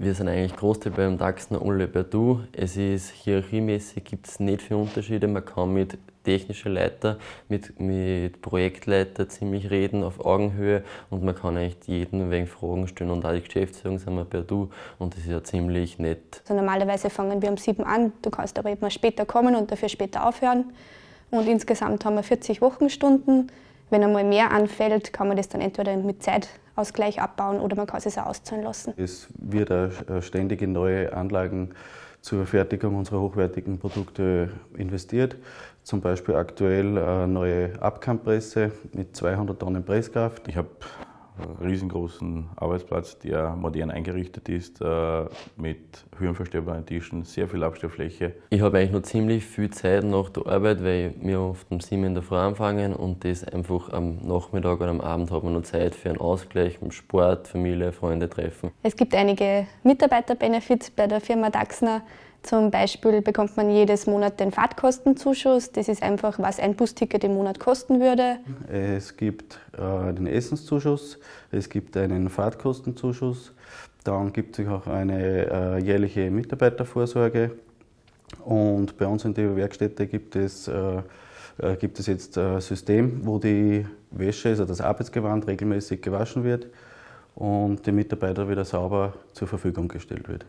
Wir sind eigentlich Großteil beim DAX noch alle per Es ist hierarchiemäßig, gibt es nicht viele Unterschiede. Man kann mit technischen Leiter, mit, mit Projektleiter ziemlich reden auf Augenhöhe und man kann eigentlich jeden wegen Fragen stellen und auch die Geschäftsführung sind wir per Du und das ist ja ziemlich nett. Also normalerweise fangen wir um sieben an, du kannst aber eben später kommen und dafür später aufhören und insgesamt haben wir 40 Wochenstunden. Wenn einmal mehr anfällt, kann man das dann entweder mit Zeitausgleich abbauen oder man kann es auch auszahlen lassen. Es wird auch äh, ständig in neue Anlagen zur Fertigung unserer hochwertigen Produkte investiert. Zum Beispiel aktuell eine äh, neue Abkampfpresse mit 200 Tonnen Presskraft. Ich habe riesengroßen Arbeitsplatz, der modern eingerichtet ist, äh, mit höhenverstellbaren Tischen, sehr viel Abstellfläche. Ich habe eigentlich noch ziemlich viel Zeit nach der Arbeit, weil wir oft um 7 in der Früh anfangen und das einfach am Nachmittag oder am Abend hat man noch Zeit für einen Ausgleich, mit Sport, Familie, Freunde treffen. Es gibt einige Mitarbeiterbenefits bei der Firma Daxner zum Beispiel bekommt man jedes Monat den Fahrtkostenzuschuss. Das ist einfach, was ein Busticket im Monat kosten würde. Es gibt äh, den Essenszuschuss, es gibt einen Fahrtkostenzuschuss, dann gibt es auch eine äh, jährliche Mitarbeitervorsorge. Und bei uns in der Werkstätte gibt es, äh, äh gibt es jetzt ein äh, System, wo die Wäsche, also das Arbeitsgewand, regelmäßig gewaschen wird und dem Mitarbeiter wieder sauber zur Verfügung gestellt wird.